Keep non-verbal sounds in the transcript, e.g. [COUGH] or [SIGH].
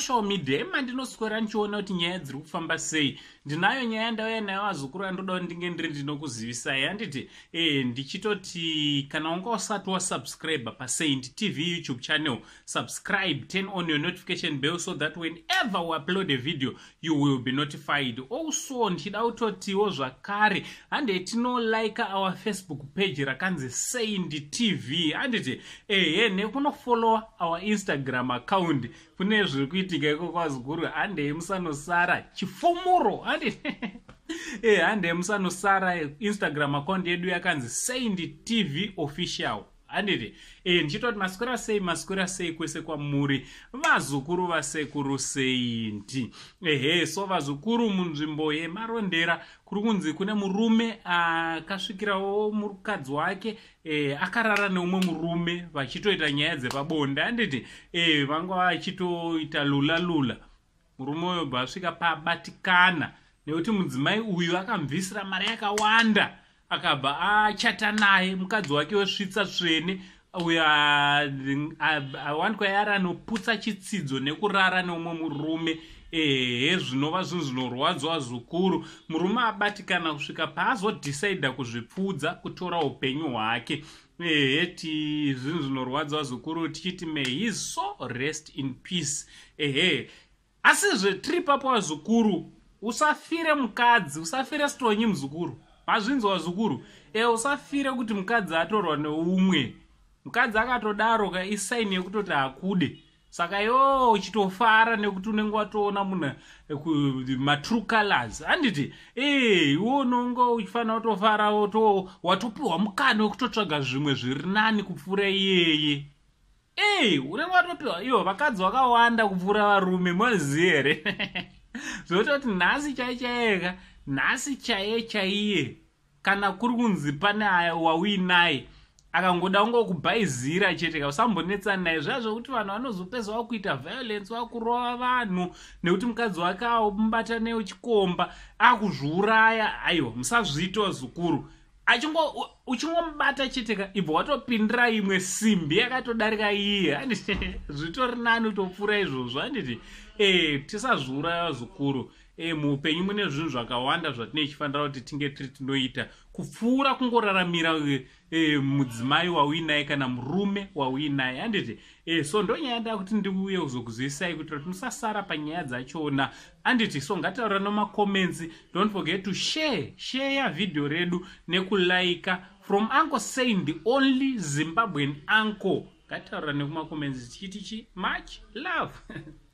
social media imandinoswera nichiona kuti nyaya dziri kufamba sei ndinayo nyaya ndauya nayo azukuru andoda kuti ndinge ndiri ndinokuzivisai handiti e eh, ndichitoti kana unga usati wasubscribe pasaint tv youtube channel subscribe turn on your notification bell so that whenever we upload a video you will be notified also ndichida kutotiwo zvakare handei tinolike our facebook page rakanzi saint tv handiti ehe eh, nekunofollowa our instagram account kune zviri kuita kuitika ikokwa zikuru handei musanosara chifumuro handi [LAUGHS] e eh, handei musanosara instagram account yedu yakanzi saind tv official handiti e, ndichitoti masikura sei masikura sei kwese kwamuri vazukuru vasekuru sei ndi ehe so vazukuru munzvimbo yemarondera kuri kunzi kune murume akasvikirawo mukadzi wake e, akarara neumwe murume vachitoita nyaya dzepabonde handiti e, vanguva vachitoita lula lula murume uyo bva asvika pabatikana nekuti mudzimai uyu akamubvisira mari yakawanda akabva achata naye mukadzi wake wesvitsa svene uyo uh, awanikwayari anoputsa chitsidzo nekurara neumwe murume ehe zvinova zvinhu zvinorwadzwa zvikuru murume abatikana kusvika paazodhisaidha kuzvipfudza kutora upenyu hwake ehe ti zvinhu zvinorwadzwa zvikuru tichiti may his so rest in peace ehe asizve tiri papowa zvikuru usafire mukadzi usafire stonyi muzukuru mazvinzwa zukuru e usafira kuti mukadzi atorwa neumwe mukadzi akatodaro ka isaini yekutoti hakude saka iwewo uchitofara nekuti unenge watoona munhu e, matrue colors handiti iwo unonge uchifanira kutofara watopiwa mukana wekutotsvaga zvimwe zviri nani kupfuura iyeye ei unenge watopiwa iwo vakadzi vakawanda kupfuura varume mozivi here [LAUGHS] zvototi nhasi chaichaeka nhasi chaye chaiye kana kuri kunzi pane wawinaye akangoda kungo kubhaizira chete kausambonetsani naye zvaa zvokuti vanhu vanozopedza vakuita violence vakurova vanhu nekuti mukadzi wake aomubata neuchikomba akuzviuraya aiwa musazviitawa zukuru uchingomubata chete ka ibva watopindira imwe simbi yakatodarika iye handiti [LAUGHS] zvitori nani utopfuura izvozvo handiti e eh, tisazviurayiwa zvikuru e eh, muupenyu mune zvinhu zvakawanda zvatine chifanira kuti tinge tiri tinoita kupfuura kungoraramira e, eh, mudzimai wauinaye kana murume wauinaye handiti e, so ndonyaya ndaa kuti ndiuye kuzokuzivisai kuitira kuti musasara panyaya dzachona handiti so ngataura nomacomments don't forget to share sheya vhidhiyo redu nekulaika from uncle saying the only zimbabwen uncle ngataura nekumacomments tichiti chi much love [LAUGHS]